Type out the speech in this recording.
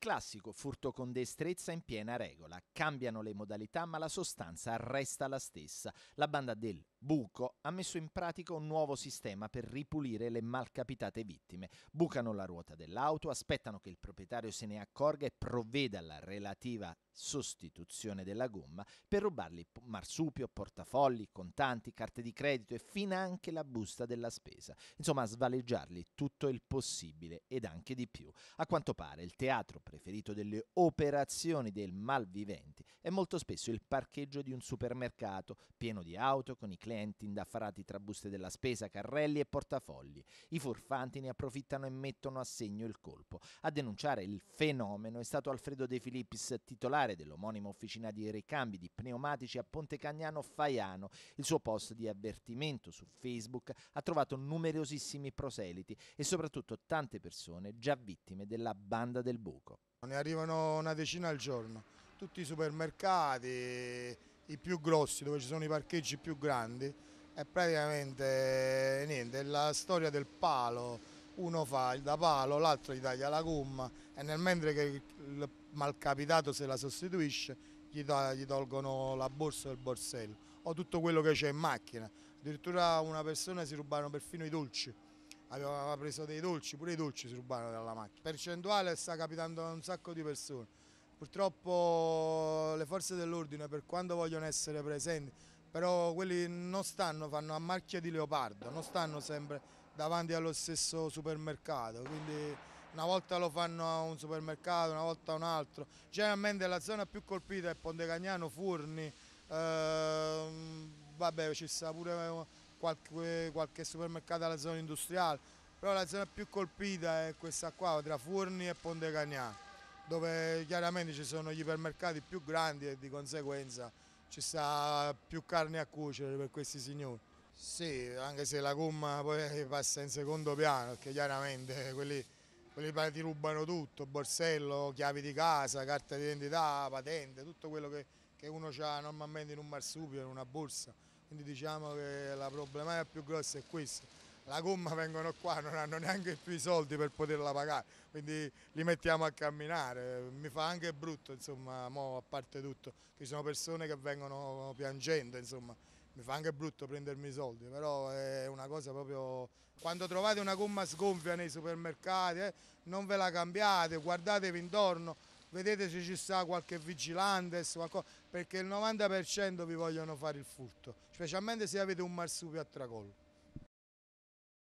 classico furto con destrezza in piena regola. Cambiano le modalità ma la sostanza resta la stessa. La banda del Buco ha messo in pratica un nuovo sistema per ripulire le malcapitate vittime. Bucano la ruota dell'auto, aspettano che il proprietario se ne accorga e provveda alla relativa sostituzione della gomma per rubargli marsupio, portafogli, contanti, carte di credito e fin anche la busta della spesa. Insomma, svaleggiarli tutto il possibile ed anche di più. A quanto pare il teatro preferito delle operazioni del malviventi è molto spesso il parcheggio di un supermercato pieno di auto con i clienti clienti indaffarati tra buste della spesa, carrelli e portafogli. I furfanti ne approfittano e mettono a segno il colpo. A denunciare il fenomeno è stato Alfredo De Filippis, titolare dell'omonima officina di ricambi di pneumatici a Ponte Cagnano Faiano. Il suo post di avvertimento su Facebook ha trovato numerosissimi proseliti e soprattutto tante persone già vittime della banda del buco. Ne arrivano una decina al giorno, tutti i supermercati, i più grossi, dove ci sono i parcheggi più grandi, è praticamente eh, niente, è la storia del palo, uno fa il da palo, l'altro gli taglia la gomma e nel mentre che il malcapitato se la sostituisce gli, to gli tolgono la borsa o il borsello o tutto quello che c'è in macchina. Addirittura una persona si rubano perfino i dolci, aveva preso dei dolci, pure i dolci si rubano dalla macchina. Percentuale sta capitando a un sacco di persone. Purtroppo le forze dell'ordine per quanto vogliono essere presenti, però quelli non stanno, fanno a marchia di leopardo, non stanno sempre davanti allo stesso supermercato, quindi una volta lo fanno a un supermercato, una volta a un altro. Generalmente la zona più colpita è Ponte Cagnano, Furni, ehm, vabbè ci sta pure qualche, qualche supermercato alla zona industriale, però la zona più colpita è questa qua, tra Furni e Ponte Cagnano dove chiaramente ci sono gli ipermercati più grandi e di conseguenza ci sta più carne a cuocere per questi signori. Sì, anche se la gomma poi passa in secondo piano, perché chiaramente quelli, quelli ti rubano tutto, borsello, chiavi di casa, carta d'identità, patente, tutto quello che, che uno ha normalmente in un marsupio, in una borsa. Quindi diciamo che la problematica più grossa è questa la gomma vengono qua, non hanno neanche più i soldi per poterla pagare, quindi li mettiamo a camminare, mi fa anche brutto, insomma, mo, a parte tutto, ci sono persone che vengono piangendo, insomma, mi fa anche brutto prendermi i soldi, però è una cosa proprio... Quando trovate una gomma sgonfia nei supermercati, eh, non ve la cambiate, guardatevi intorno, vedete se ci sta qualche vigilante, qualcosa, perché il 90% vi vogliono fare il furto, specialmente se avete un marsupio a tracollo.